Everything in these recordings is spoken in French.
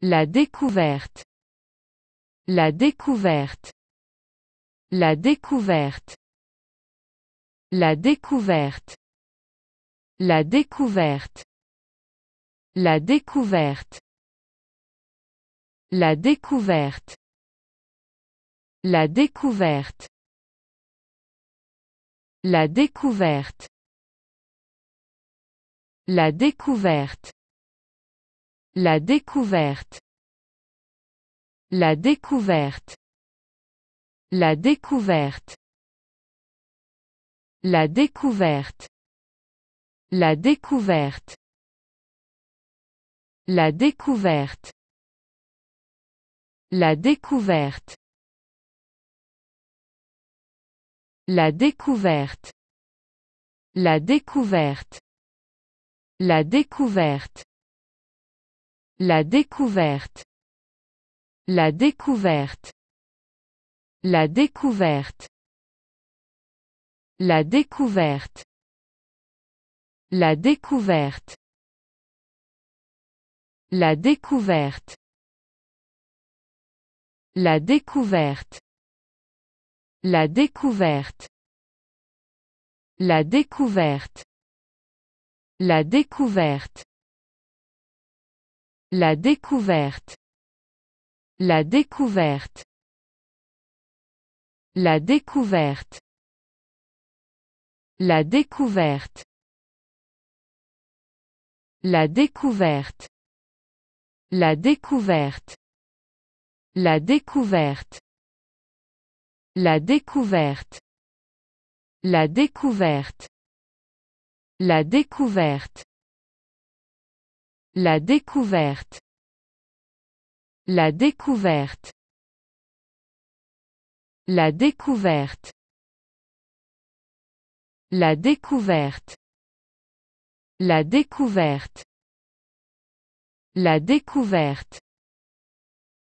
La découverte. La découverte. La découverte. La découverte. La découverte. La découverte. La découverte. La découverte. La découverte. La découverte. La découverte. La découverte. La découverte. La découverte. La découverte. La découverte. La découverte. La découverte. La découverte. La découverte. La découverte. La découverte. La découverte. La découverte. La découverte. La découverte. La découverte. La découverte. La découverte. La découverte. La découverte. La découverte. La découverte. La découverte. La découverte. La découverte. La découverte. La découverte. La découverte. La découverte. La découverte. La découverte. La découverte. La découverte. La découverte. La découverte.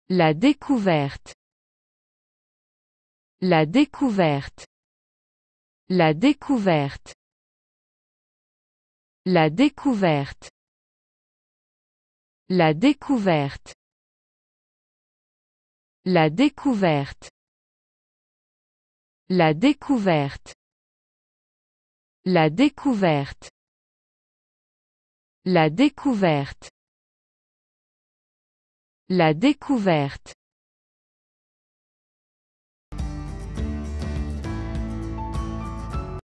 La découverte. La découverte. La découverte. La découverte. La découverte. La découverte. La découverte. La découverte. La découverte. La découverte.